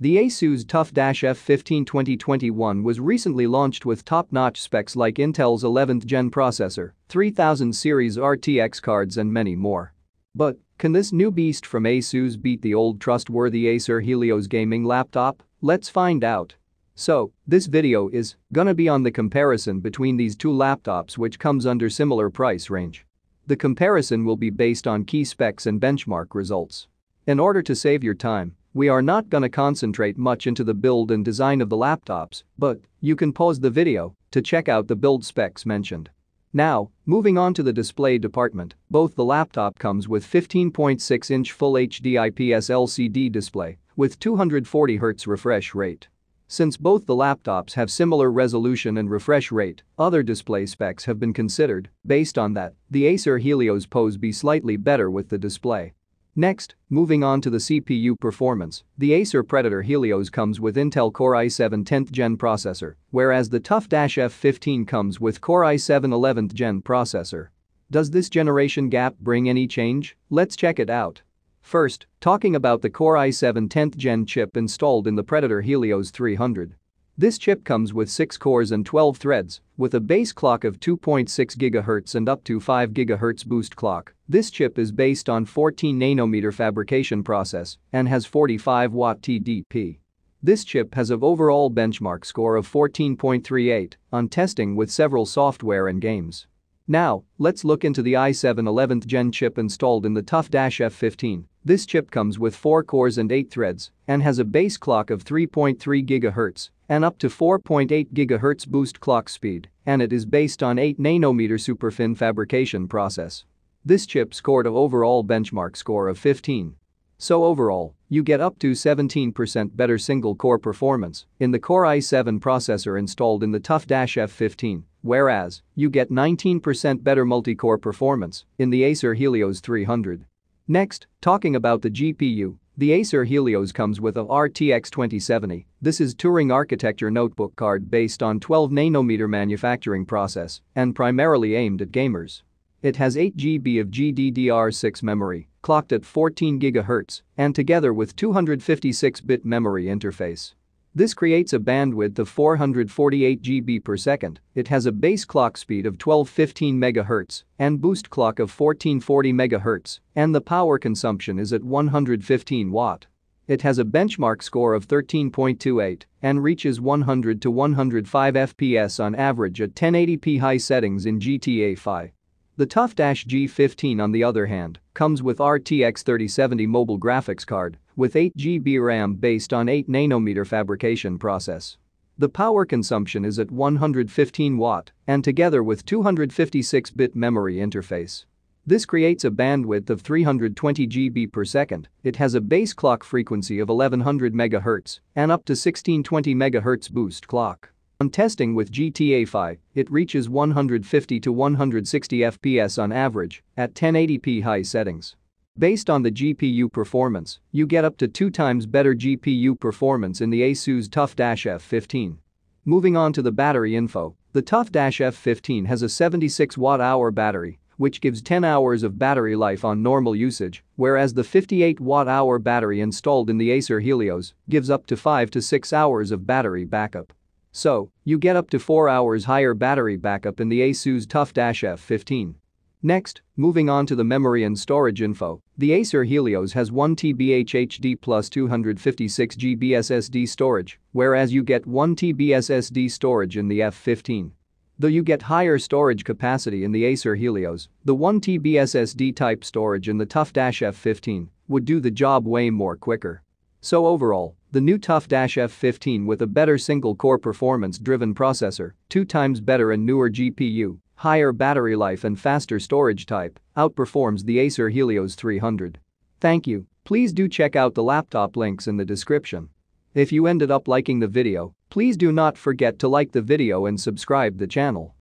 The ASUS TUF F15 2021 was recently launched with top-notch specs like Intel's 11th gen processor, 3000 series RTX cards and many more. But can this new beast from ASUS beat the old trustworthy Acer Helios gaming laptop? Let's find out. So, this video is gonna be on the comparison between these two laptops which comes under similar price range. The comparison will be based on key specs and benchmark results. In order to save your time, we are not gonna concentrate much into the build and design of the laptops, but you can pause the video to check out the build specs mentioned. Now, moving on to the display department, both the laptop comes with 15.6-inch Full HD IPS LCD display with 240Hz refresh rate. Since both the laptops have similar resolution and refresh rate, other display specs have been considered, based on that, the Acer Helios Pose be slightly better with the display. Next, moving on to the CPU performance, the Acer Predator Helios comes with Intel Core i7 10th gen processor, whereas the Tough F15 comes with Core i7 11th gen processor. Does this generation gap bring any change? Let's check it out. First, talking about the Core i7 10th gen chip installed in the Predator Helios 300. This chip comes with 6 cores and 12 threads, with a base clock of 2.6 GHz and up to 5 GHz boost clock. This chip is based on 14nm fabrication process and has 45 watt TDP. This chip has an overall benchmark score of 14.38 on testing with several software and games. Now, let's look into the i7 11th gen chip installed in the TUF F15. This chip comes with 4 cores and 8 threads and has a base clock of 3.3 GHz an up to 4.8 GHz boost clock speed, and it is based on 8 nanometer superfin fabrication process. This chip scored an overall benchmark score of 15. So overall, you get up to 17% better single-core performance in the Core i7 processor installed in the Tough F15, whereas you get 19% better multi-core performance in the Acer Helios 300. Next, talking about the GPU, the Acer Helios comes with a RTX 2070. This is Turing architecture notebook card based on 12 nanometer manufacturing process and primarily aimed at gamers. It has 8 GB of GDDR6 memory, clocked at 14 GHz, and together with 256-bit memory interface, this creates a bandwidth of 448 GB per second, it has a base clock speed of 1215 MHz and boost clock of 1440 MHz, and the power consumption is at 115 Watt. It has a benchmark score of 13.28 and reaches 100 to 105 FPS on average at 1080p high settings in GTA 5. The Tough G15 on the other hand comes with RTX 3070 mobile graphics card with 8GB RAM based on 8nm fabrication process. The power consumption is at 115 watt and together with 256-bit memory interface. This creates a bandwidth of 320 GB per second, it has a base clock frequency of 1100 MHz and up to 1620 MHz boost clock. On testing with GTA 5, it reaches 150 to 160 FPS on average at 1080p high settings. Based on the GPU performance, you get up to two times better GPU performance in the ASUS TUF F15. Moving on to the battery info, the TUF F15 has a 76 watt-hour battery, which gives 10 hours of battery life on normal usage, whereas the 58 watt-hour battery installed in the Acer Helios gives up to 5 to 6 hours of battery backup. So, you get up to 4 hours higher battery backup in the ASUS TUF F15. Next, moving on to the memory and storage info, the Acer Helios has 1 TBH HD plus 256 GB SSD storage, whereas you get 1 TB SSD storage in the F15. Though you get higher storage capacity in the Acer Helios, the 1 TB SSD type storage in the Tough F15 would do the job way more quicker. So overall, the new Tough F15 with a better single-core performance-driven processor, two times better and newer GPU, higher battery life and faster storage type, outperforms the Acer Helios 300. Thank you, please do check out the laptop links in the description. If you ended up liking the video, please do not forget to like the video and subscribe the channel.